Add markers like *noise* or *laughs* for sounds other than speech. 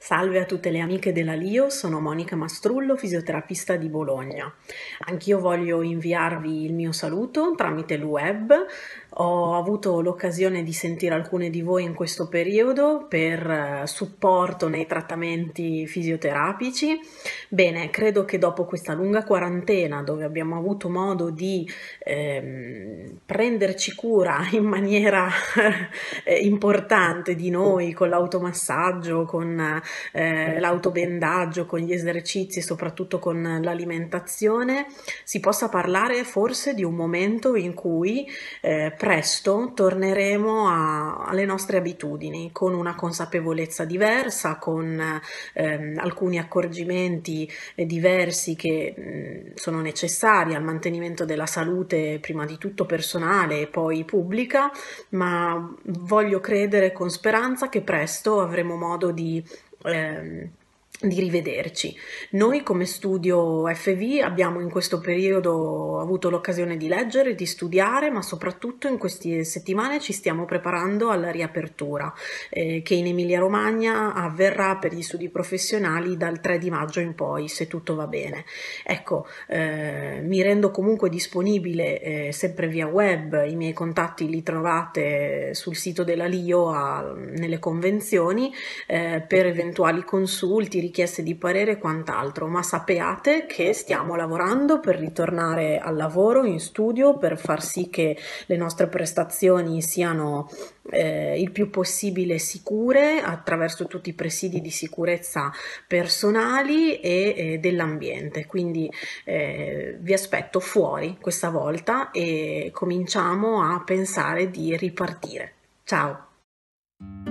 Salve a tutte le amiche della Lio, sono Monica Mastrullo, fisioterapista di Bologna. Anch'io voglio inviarvi il mio saluto tramite il web. Ho avuto l'occasione di sentire alcune di voi in questo periodo per eh, supporto nei trattamenti fisioterapici. Bene, credo che dopo questa lunga quarantena dove abbiamo avuto modo di ehm, prenderci cura *laughs* in maniera eh, importante di noi con l'automassaggio, con eh, certo. l'autobendaggio, con gli esercizi, e soprattutto con l'alimentazione, si possa parlare forse di un momento in cui eh, presto torneremo a, alle nostre abitudini con una consapevolezza diversa, con eh, alcuni accorgimenti eh, diversi che mh, mm, sono necessari al mantenimento della salute prima di tutto personale personale e poi pubblica, ma voglio credere con speranza che presto avremo modo di... Ehm, di rivederci. Noi come studio FV abbiamo in questo periodo avuto l'occasione di leggere, di studiare, ma soprattutto in queste settimane ci stiamo preparando alla riapertura eh, che in Emilia Romagna avverrà per gli studi professionali dal 3 di maggio in poi, se tutto va bene. Ecco, eh, mi rendo comunque disponibile eh, sempre via web, i miei contatti li trovate sul sito della LIO a, nelle convenzioni eh, per eventuali consulti richieste di parere e quant'altro, ma sappiate che stiamo lavorando per ritornare al lavoro in studio per far sì che le nostre prestazioni siano eh, il più possibile sicure attraverso tutti i presidi di sicurezza personali e eh, dell'ambiente. Quindi eh, vi aspetto fuori questa volta e cominciamo a pensare di ripartire. Ciao!